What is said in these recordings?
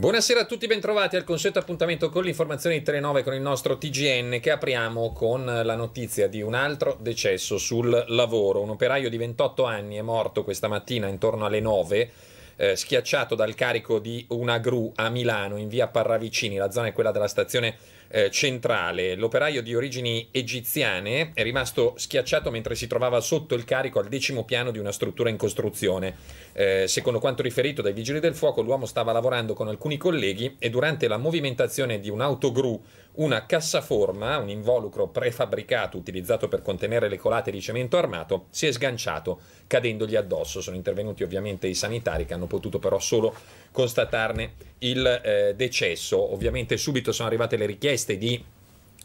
Buonasera a tutti, bentrovati al consueto appuntamento con le informazioni 39 con il nostro TGN che apriamo con la notizia di un altro decesso sul lavoro. Un operaio di 28 anni è morto questa mattina intorno alle 9 eh, schiacciato dal carico di una gru a Milano in via Parravicini, la zona è quella della stazione eh, centrale. L'operaio di origini egiziane è rimasto schiacciato mentre si trovava sotto il carico al decimo piano di una struttura in costruzione. Eh, secondo quanto riferito dai vigili del fuoco, l'uomo stava lavorando con alcuni colleghi e durante la movimentazione di un'autogru, una cassaforma, un involucro prefabbricato utilizzato per contenere le colate di cemento armato, si è sganciato cadendogli addosso. Sono intervenuti ovviamente i sanitari che hanno potuto però solo constatarne il eh, decesso. Ovviamente subito sono arrivate le richieste di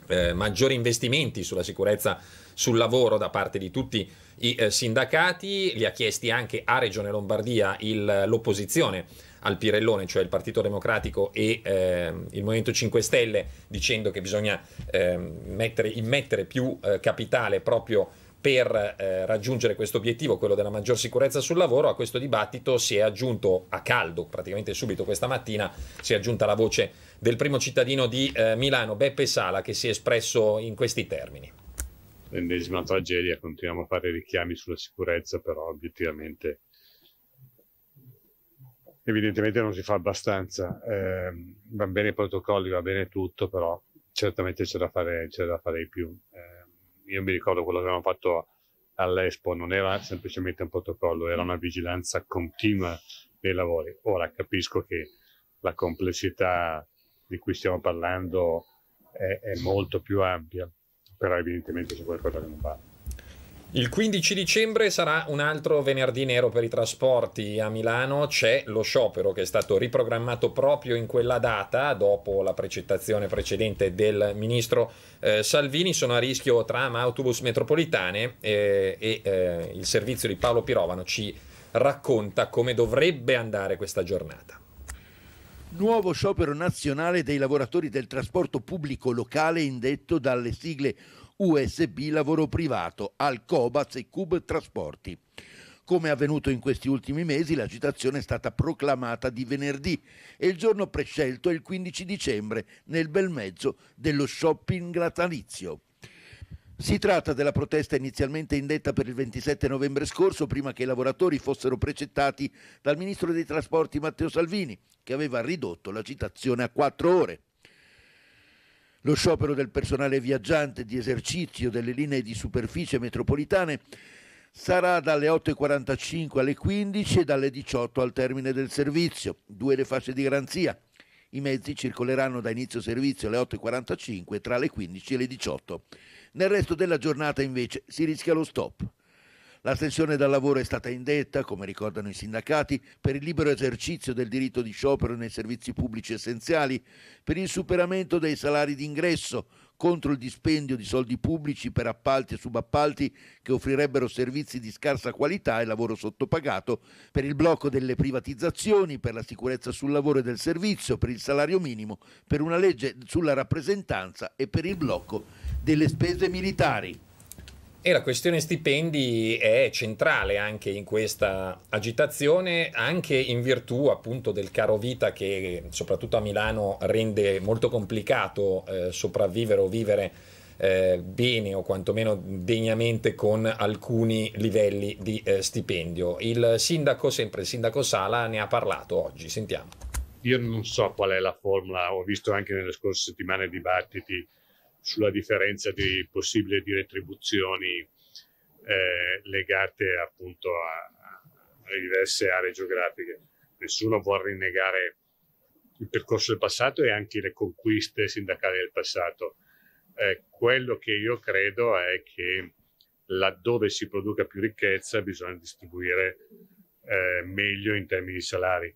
eh, maggiori investimenti sulla sicurezza sul lavoro da parte di tutti i eh, sindacati, li ha chiesti anche a Regione Lombardia l'opposizione al Pirellone, cioè il Partito Democratico e eh, il Movimento 5 Stelle, dicendo che bisogna ehm, mettere, immettere più eh, capitale proprio per eh, raggiungere questo obiettivo, quello della maggior sicurezza sul lavoro, a questo dibattito si è aggiunto a caldo, praticamente subito questa mattina, si è aggiunta la voce del primo cittadino di eh, Milano, Beppe Sala, che si è espresso in questi termini. L'ennesima tragedia, continuiamo a fare richiami sulla sicurezza, però obiettivamente evidentemente non si fa abbastanza. Eh, va bene i protocolli, va bene tutto, però certamente c'è da, da fare, di più. Eh, io mi ricordo quello che avevamo fatto all'Expo, non era semplicemente un protocollo, era una vigilanza continua dei lavori. Ora capisco che la complessità di cui stiamo parlando è, è molto più ampia, però evidentemente c'è qualcosa che non va. Il 15 dicembre sarà un altro venerdì nero per i trasporti a Milano, c'è lo sciopero che è stato riprogrammato proprio in quella data dopo la precettazione precedente del ministro eh, Salvini, sono a rischio tram, autobus metropolitane eh, e eh, il servizio di Paolo Pirovano ci racconta come dovrebbe andare questa giornata. Nuovo sciopero nazionale dei lavoratori del trasporto pubblico locale indetto dalle sigle USB Lavoro Privato, Alcobas e Cub Trasporti. Come è avvenuto in questi ultimi mesi, l'agitazione è stata proclamata di venerdì e il giorno prescelto è il 15 dicembre, nel bel mezzo dello shopping natalizio. Si tratta della protesta inizialmente indetta per il 27 novembre scorso, prima che i lavoratori fossero precettati dal ministro dei trasporti Matteo Salvini, che aveva ridotto l'agitazione a quattro ore. Lo sciopero del personale viaggiante di esercizio delle linee di superficie metropolitane sarà dalle 8.45 alle 15 e dalle 18 al termine del servizio, due le fasce di garanzia. I mezzi circoleranno da inizio servizio alle 8.45 tra le 15 e le 18. Nel resto della giornata invece si rischia lo stop. La dal lavoro è stata indetta, come ricordano i sindacati, per il libero esercizio del diritto di sciopero nei servizi pubblici essenziali, per il superamento dei salari d'ingresso, contro il dispendio di soldi pubblici per appalti e subappalti che offrirebbero servizi di scarsa qualità e lavoro sottopagato, per il blocco delle privatizzazioni, per la sicurezza sul lavoro e del servizio, per il salario minimo, per una legge sulla rappresentanza e per il blocco delle spese militari. E la questione stipendi è centrale anche in questa agitazione, anche in virtù appunto del caro vita che soprattutto a Milano rende molto complicato eh, sopravvivere o vivere eh, bene o quantomeno degnamente con alcuni livelli di eh, stipendio. Il sindaco, sempre il sindaco Sala, ne ha parlato oggi, sentiamo. Io non so qual è la formula, ho visto anche nelle scorse settimane dibattiti sulla differenza di possibili di retribuzioni eh, legate appunto alle diverse aree geografiche. Nessuno vuole rinnegare il percorso del passato e anche le conquiste sindacali del passato. Eh, quello che io credo è che laddove si produca più ricchezza bisogna distribuire eh, meglio in termini di salari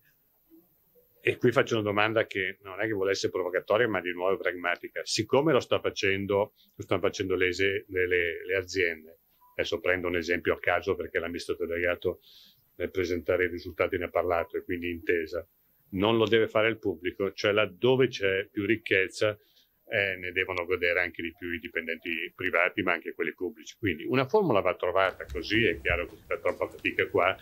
e qui faccio una domanda che non è che vuole essere provocatoria, ma di nuovo pragmatica. Siccome lo, sta facendo, lo stanno facendo le, le, le, aziende, adesso prendo un esempio a caso perché l'amministratore delegato nel presentare i risultati ne ha parlato e quindi intesa, non lo deve fare il pubblico, cioè laddove c'è più ricchezza eh, ne devono godere anche di più i dipendenti privati, ma anche quelli pubblici. Quindi una formula va trovata così, è chiaro che si fa troppa fatica qua,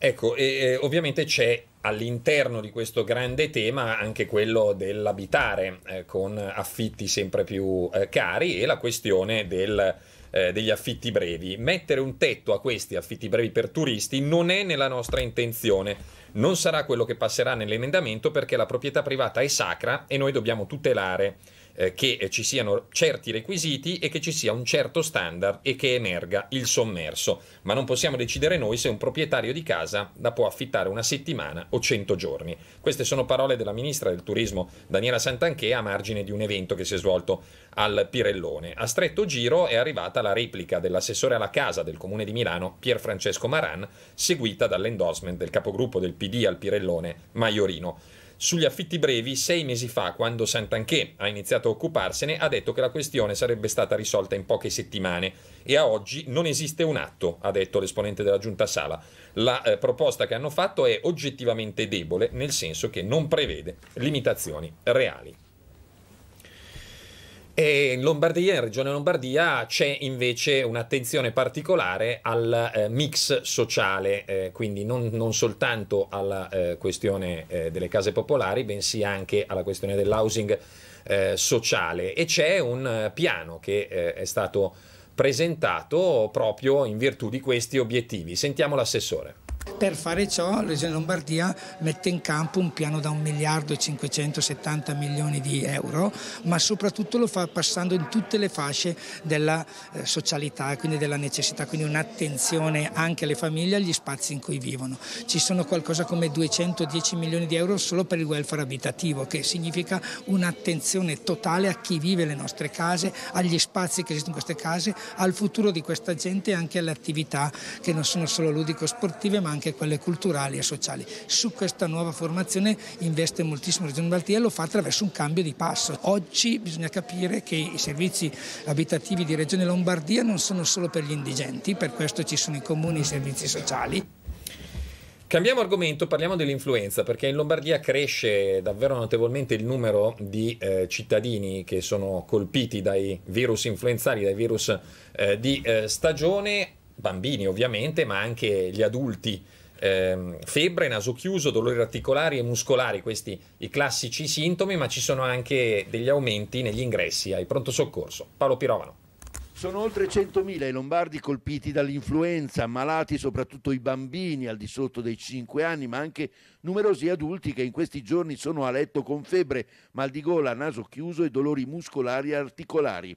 Ecco, e, e ovviamente c'è all'interno di questo grande tema anche quello dell'abitare eh, con affitti sempre più eh, cari e la questione del, eh, degli affitti brevi. Mettere un tetto a questi affitti brevi per turisti non è nella nostra intenzione, non sarà quello che passerà nell'emendamento perché la proprietà privata è sacra e noi dobbiamo tutelare eh, che ci siano certi requisiti e che ci sia un certo standard e che emerga il sommerso, ma non possiamo decidere noi se un proprietario di casa la può affittare una settimana o 100 giorni. Queste sono parole della ministra del turismo Daniela Santanchè a margine di un evento che si è svolto al Pirellone. A stretto giro è arrivata la replica dell'assessore alla casa del comune di Milano Pier Francesco Maran, seguita dall'endorsement del capogruppo del PD al Pirellone Maiorino sugli affitti brevi sei mesi fa, quando Santanché ha iniziato a occuparsene, ha detto che la questione sarebbe stata risolta in poche settimane e a oggi non esiste un atto, ha detto l'esponente della giunta Sala. La eh, proposta che hanno fatto è oggettivamente debole, nel senso che non prevede limitazioni reali. E in Lombardia, in regione Lombardia, c'è invece un'attenzione particolare al eh, mix sociale, eh, quindi non, non, soltanto alla eh, questione eh, delle case popolari, bensì anche alla questione dell'housing eh, sociale. E c'è un eh, piano che è stato presentato proprio in virtù di questi obiettivi. Sentiamo l'assessore. Per fare ciò la Regione Lombardia mette in campo un piano da 1 miliardo e 570 milioni di euro, ma soprattutto lo fa passando in tutte le fasce della eh, socialità, quindi della necessità, quindi un'attenzione anche alle famiglie e agli spazi in cui vivono. Ci sono qualcosa come 210 milioni di euro solo per il welfare abitativo, che significa un'attenzione totale a chi vive le nostre case, agli spazi che esistono in queste case, al futuro di questa gente e anche alle attività che non sono solo ludico-sportive ma anche anche quelle culturali e sociali. Su questa nuova formazione investe moltissimo la Regione Baltia e lo fa attraverso un cambio di passo. Oggi bisogna capire che i servizi abitativi di Regione Lombardia non sono solo per gli indigenti, per questo ci sono i comuni e i servizi sociali. Cambiamo argomento, parliamo dell'influenza, perché in Lombardia cresce davvero notevolmente il numero di eh, cittadini che sono colpiti dai virus influenzali, dai virus eh, di eh, stagione bambini ovviamente, ma anche gli adulti. Eh, febbre, naso chiuso, dolori articolari e muscolari, questi i classici sintomi, ma ci sono anche degli aumenti negli ingressi ai pronto soccorso. Paolo Pirovano. Sono oltre 100.000 i lombardi colpiti dall'influenza, malati soprattutto i bambini al di sotto dei 5 anni, ma anche numerosi adulti che in questi giorni sono a letto con febbre, mal di gola, naso chiuso e dolori muscolari e articolari.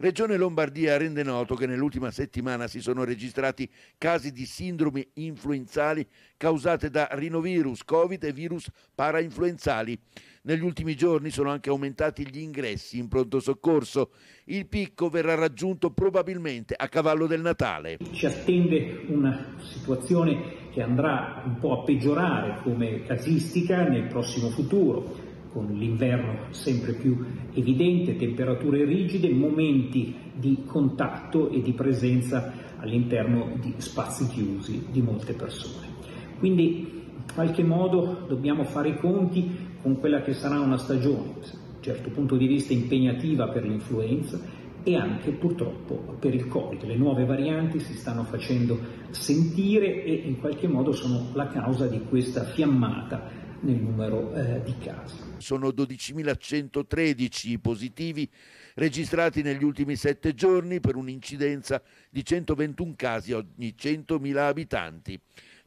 Regione Lombardia rende noto che nell'ultima settimana si sono registrati casi di sindromi influenzali causate da rinovirus, covid e virus parainfluenzali. Negli ultimi giorni sono anche aumentati gli ingressi in pronto soccorso. Il picco verrà raggiunto probabilmente a cavallo del Natale. Ci attende una situazione che andrà un po' a peggiorare come casistica nel prossimo futuro con l'inverno sempre più evidente, temperature rigide, momenti di contatto e di presenza all'interno di spazi chiusi di molte persone. Quindi in qualche modo dobbiamo fare i conti con quella che sarà una stagione, da un certo punto di vista impegnativa per l'influenza e anche purtroppo per il Covid. Le nuove varianti si stanno facendo sentire e in qualche modo sono la causa di questa fiammata nel numero eh, di casi. Sono 12.113 i positivi registrati negli ultimi sette giorni per un'incidenza di 121 casi ogni 100.000 abitanti.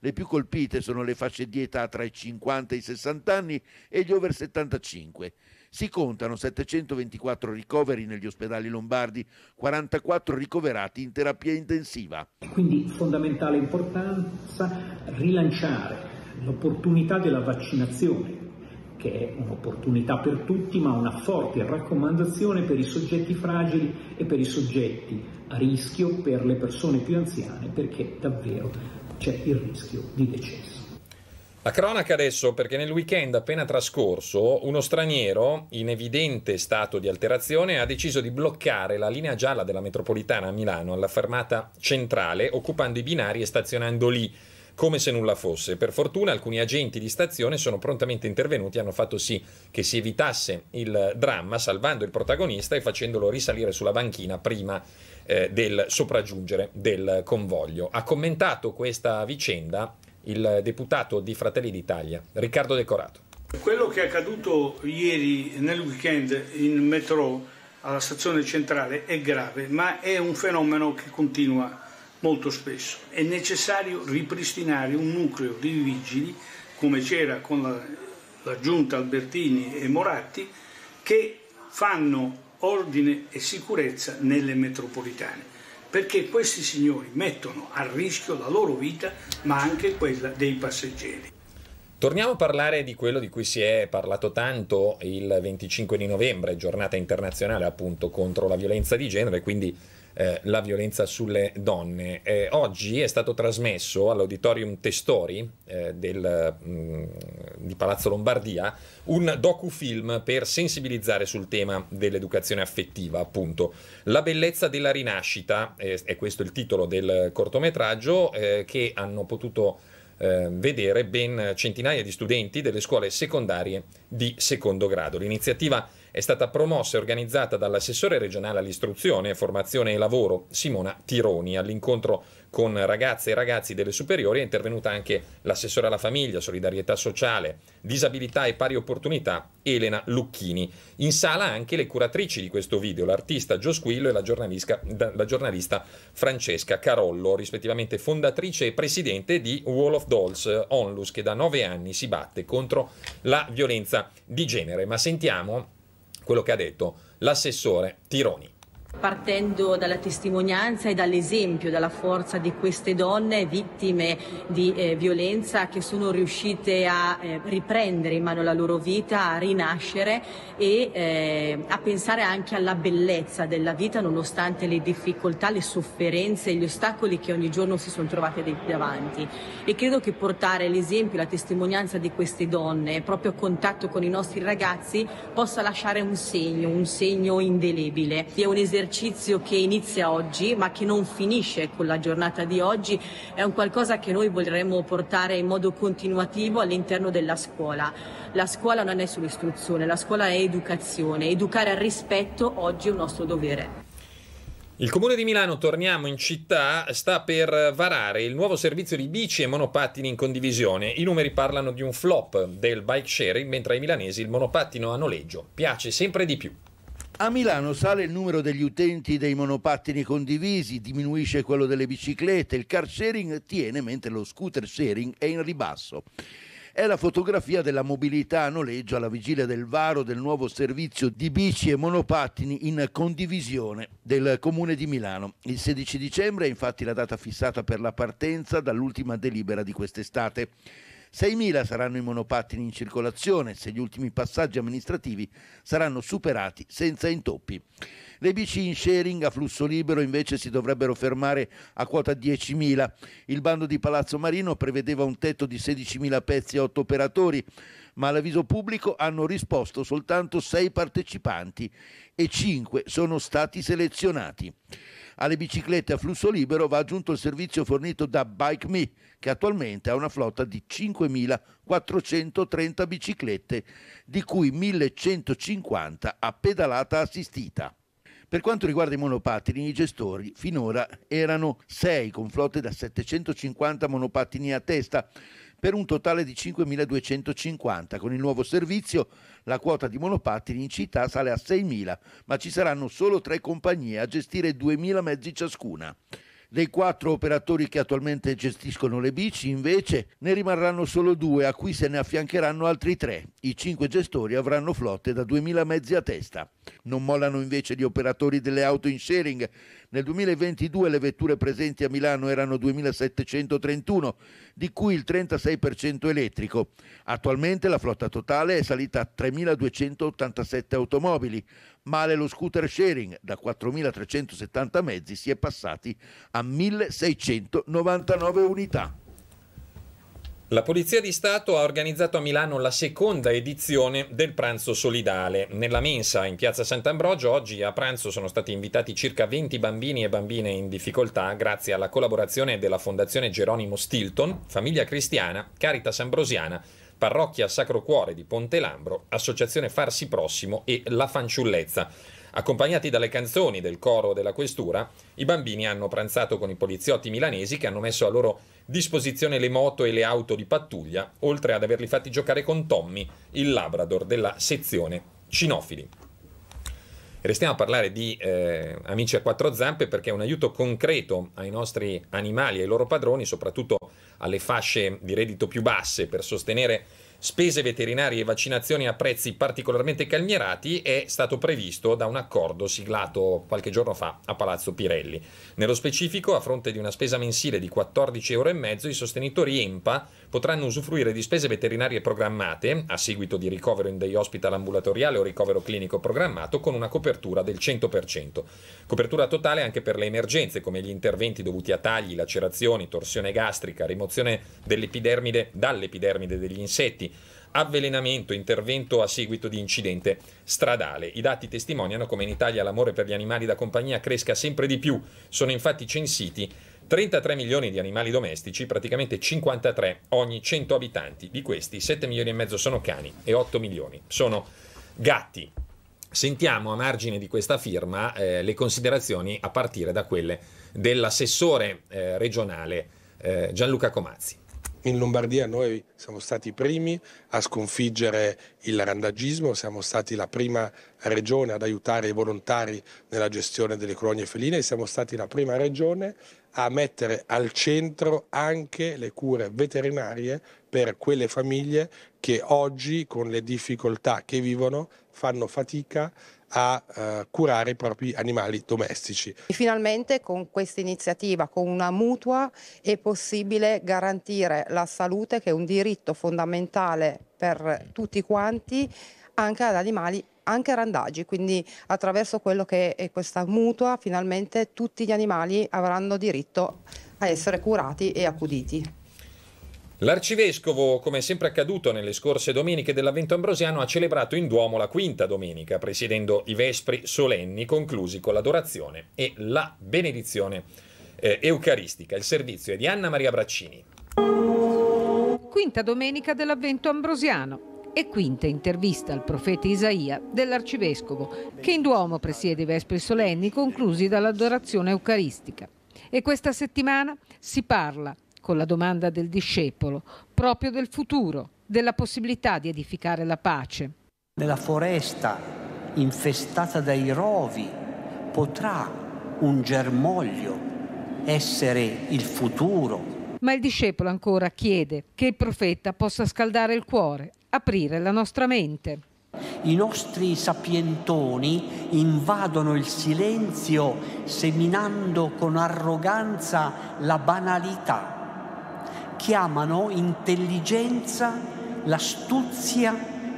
Le più colpite sono le fasce di età tra i 50 e i 60 anni e gli over 75. Si contano 724 ricoveri negli ospedali lombardi, 44 ricoverati in terapia intensiva. Quindi fondamentale importanza rilanciare l'opportunità della vaccinazione, che è un'opportunità per tutti, ma una forte raccomandazione per i soggetti fragili e per i soggetti a rischio, per le persone più anziane, perché davvero c'è il rischio di decesso. La cronaca adesso perché nel weekend appena trascorso uno straniero in evidente stato di alterazione ha deciso di bloccare la linea gialla della metropolitana a Milano alla fermata centrale occupando i binari e stazionando lì come se nulla fosse. Per fortuna alcuni agenti di stazione sono prontamente intervenuti e hanno fatto sì che si evitasse il dramma, salvando il protagonista e facendolo risalire sulla banchina prima eh, del sopraggiungere del convoglio. Ha commentato questa vicenda il deputato di Fratelli d'Italia, Riccardo Decorato. Quello che è accaduto ieri nel weekend in metro alla stazione centrale è grave, ma è un fenomeno che continua molto spesso. È necessario ripristinare un nucleo di vigili, come c'era con la, la giunta Albertini e Moratti, che fanno ordine e sicurezza nelle metropolitane, perché questi signori mettono a rischio la loro vita, ma anche quella dei passeggeri. Torniamo a parlare di quello di cui si è parlato tanto il 25 di novembre, giornata internazionale appunto contro la violenza di genere, quindi eh, la violenza sulle donne. Eh, oggi è stato trasmesso all'Auditorium Testori eh, del, mh, mm, di Palazzo Lombardia un docufilm per sensibilizzare sul tema dell'educazione affettiva, appunto. La bellezza della rinascita, eh, è questo il titolo del cortometraggio, eh, che hanno potuto vedere ben centinaia di studenti delle scuole secondarie di secondo grado. L'iniziativa è è stata promossa e organizzata dall'assessore regionale all'istruzione, formazione e lavoro Simona Tironi. All'incontro con ragazze e ragazzi delle superiori è intervenuta anche l'assessore alla famiglia, solidarietà sociale, disabilità e pari opportunità Elena Lucchini. In sala anche le curatrici di questo video, l'artista Gio Squillo e la giornalista, la giornalista Francesca Carollo, rispettivamente fondatrice e presidente di Wall of Dolls Onlus, che da nove anni si batte contro la violenza di genere. Ma sentiamo quello che ha detto l'assessore Tironi. Partendo dalla testimonianza e dall'esempio, dalla forza di queste donne vittime di eh, violenza che sono riuscite a eh, riprendere in mano la loro vita, a rinascere e eh, a pensare anche alla bellezza della vita nonostante le difficoltà, le sofferenze e gli ostacoli che ogni giorno si sono trovate davanti. E credo che portare l'esempio, la testimonianza di queste donne proprio a contatto con i nostri ragazzi possa lasciare un segno, un segno indelebile. È un esempio esercizio che inizia oggi ma che non finisce con la giornata di oggi, è un qualcosa che noi vorremmo portare in modo continuativo all'interno della scuola. La scuola non è solo istruzione, la scuola è educazione, educare al rispetto oggi è un nostro dovere. Il comune di Milano, torniamo in città, sta per varare il nuovo servizio di bici e monopattini in condivisione. I numeri parlano di un flop del bike sharing, mentre ai milanesi il monopattino a noleggio piace sempre di più. A Milano sale il numero degli utenti dei monopattini condivisi, diminuisce quello delle biciclette, il car sharing tiene mentre lo scooter sharing è in ribasso. È la fotografia della mobilità a noleggio alla vigilia del varo del nuovo servizio di bici e monopattini in condivisione del Comune di Milano. Il 16 dicembre è infatti la data fissata per la partenza dall'ultima delibera di quest'estate. 6.000 saranno i monopattini in circolazione se gli ultimi passaggi amministrativi saranno superati senza intoppi. Le bici in sharing a flusso libero invece si dovrebbero fermare a quota 10.000. Il bando di Palazzo Marino prevedeva un tetto di 16.000 pezzi a 8 operatori, ma all'avviso pubblico hanno risposto soltanto 6 partecipanti e 5 sono stati selezionati. Alle biciclette a flusso libero va aggiunto il servizio fornito da Bike Me, che attualmente ha una flotta di 5.430 biciclette, di cui 1.150 a pedalata assistita. Per quanto riguarda i monopattini, i gestori finora erano 6 con flotte da 750 monopattini a testa per un totale di 5.250. Con il nuovo servizio la quota di monopattini in città sale a 6.000, ma ci saranno solo tre compagnie a gestire 2.000 mezzi ciascuna. Dei quattro operatori che attualmente gestiscono le bici, invece, ne rimarranno solo due, a cui se ne affiancheranno altri tre. I cinque gestori avranno flotte da 2.000 mezzi a testa. Non mollano invece gli operatori delle auto in sharing. Nel 2022 le vetture presenti a Milano erano 2.731, di cui il 36% elettrico. Attualmente la flotta totale è salita a 3.287 automobili male lo scooter sharing, da 4.370 mezzi si è passati a 1.699 unità. La Polizia di Stato ha organizzato a Milano la seconda edizione del pranzo solidale. Nella mensa in piazza Sant'Ambrogio oggi a pranzo sono stati invitati circa 20 bambini e bambine in difficoltà grazie alla collaborazione della Fondazione Geronimo Stilton, Famiglia Cristiana, Caritas Ambrosiana Parrocchia Sacro Cuore di Ponte Lambro, Associazione Farsi Prossimo e La Fanciullezza. Accompagnati dalle canzoni del coro della questura, i bambini hanno pranzato con i poliziotti milanesi che hanno messo a loro disposizione le moto e le auto di pattuglia, oltre ad averli fatti giocare con Tommy, il labrador della sezione cinofili. Restiamo a parlare di eh, Amici a quattro zampe perché è un aiuto concreto ai nostri animali, e ai loro padroni, soprattutto alle fasce di reddito più basse per sostenere spese veterinarie e vaccinazioni a prezzi particolarmente calmierati è stato previsto da un accordo siglato qualche giorno fa a Palazzo Pirelli. Nello specifico, a fronte di una spesa mensile di 14,5 euro, i sostenitori EMPA potranno usufruire di spese veterinarie programmate a seguito di ricovero in day hospital ambulatoriale o ricovero clinico programmato con una copertura del 100%. Copertura totale anche per le emergenze come gli interventi dovuti a tagli, lacerazioni, torsione gastrica, rimozione dell'epidermide dall'epidermide degli insetti, avvelenamento, intervento a seguito di incidente stradale. I dati testimoniano come in Italia l'amore per gli animali da compagnia cresca sempre di più. Sono infatti censiti 33 milioni di animali domestici, praticamente 53 ogni 100 abitanti. Di questi 7 milioni e mezzo sono cani e 8 milioni sono gatti. Sentiamo a margine di questa firma eh, le considerazioni a partire da quelle dell'assessore eh, regionale eh, Gianluca Comazzi. In Lombardia noi siamo stati i primi a sconfiggere il randagismo, siamo stati la prima regione ad aiutare i volontari nella gestione delle colonie feline, siamo stati la prima regione a mettere al centro anche le cure veterinarie per quelle famiglie che oggi con le difficoltà che vivono fanno fatica a eh, curare i propri animali domestici. Finalmente con questa iniziativa, con una mutua, è possibile garantire la salute che è un diritto fondamentale per tutti quanti anche ad animali anche randagi, quindi attraverso quello che è questa mutua finalmente tutti gli animali avranno diritto a essere curati e accuditi. L'arcivescovo, come sempre accaduto nelle scorse domeniche dell'Avvento Ambrosiano, ha celebrato in Duomo la quinta domenica, presiedendo i Vespri solenni conclusi con l'adorazione e la benedizione eh, eucaristica. Il servizio è di Anna Maria Braccini. Quinta domenica dell'Avvento Ambrosiano e quinta intervista al profeta Isaia dell'arcivescovo che in Duomo presiede i Vespri Solenni conclusi dall'adorazione eucaristica. E questa settimana si parla, con la domanda del discepolo, proprio del futuro, della possibilità di edificare la pace. Nella foresta infestata dai rovi potrà un germoglio essere il futuro ma il discepolo ancora chiede che il profeta possa scaldare il cuore aprire la nostra mente. I nostri sapientoni invadono il silenzio seminando con arroganza la banalità. Chiamano intelligenza l'astuzia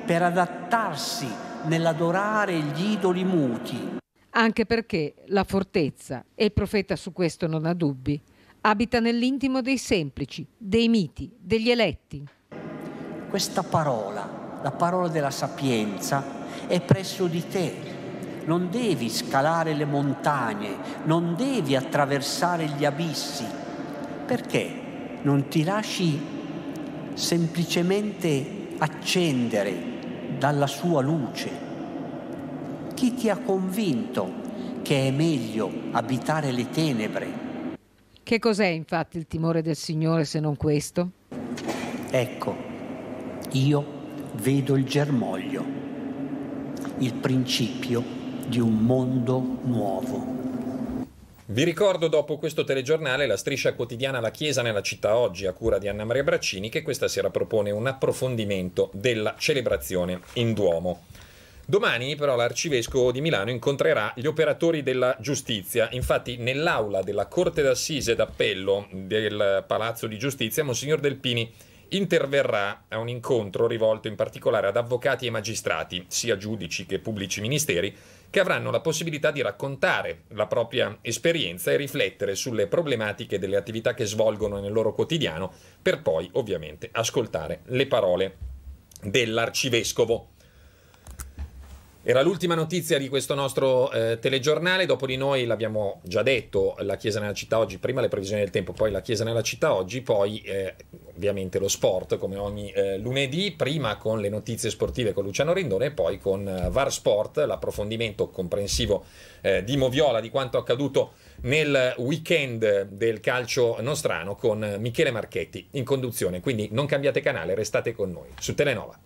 per adattarsi nell'adorare gli idoli muti. Anche perché la fortezza, e il profeta su questo non ha dubbi, abita nell'intimo dei semplici, dei miti, degli eletti questa parola, la parola della sapienza, è presso di te. Non devi scalare le montagne, non devi attraversare gli abissi. Perché non ti lasci semplicemente accendere dalla sua luce? Chi ti ha convinto che è meglio abitare le tenebre? Che cos'è infatti il timore del Signore se non questo? Ecco, io vedo il germoglio, il principio di un mondo nuovo. Vi ricordo dopo questo telegiornale la striscia quotidiana La Chiesa nella città oggi a cura di Anna Maria Braccini che questa sera propone un approfondimento della celebrazione in Duomo. Domani però l'arcivescovo di Milano incontrerà gli operatori della giustizia. Infatti nell'aula della Corte d'Assise d'Appello del Palazzo di Giustizia Monsignor Delpini interverrà a un incontro rivolto in particolare ad avvocati e magistrati, sia giudici che pubblici ministeri, che avranno la possibilità di raccontare la propria esperienza e riflettere sulle problematiche delle attività che svolgono nel loro quotidiano, per poi ovviamente ascoltare le parole dell'arcivescovo. Era l'ultima notizia di questo nostro eh, telegiornale, dopo di noi l'abbiamo già detto, la Chiesa nella città oggi, prima le previsioni del tempo, poi la Chiesa nella città oggi, poi eh, ovviamente lo sport come ogni eh, lunedì, prima con le notizie sportive con Luciano Rindone e poi con eh, VAR Sport, l'approfondimento comprensivo eh, di Moviola di quanto accaduto nel weekend del calcio nostrano con eh, Michele Marchetti in conduzione. Quindi non cambiate canale, restate con noi su Telenova.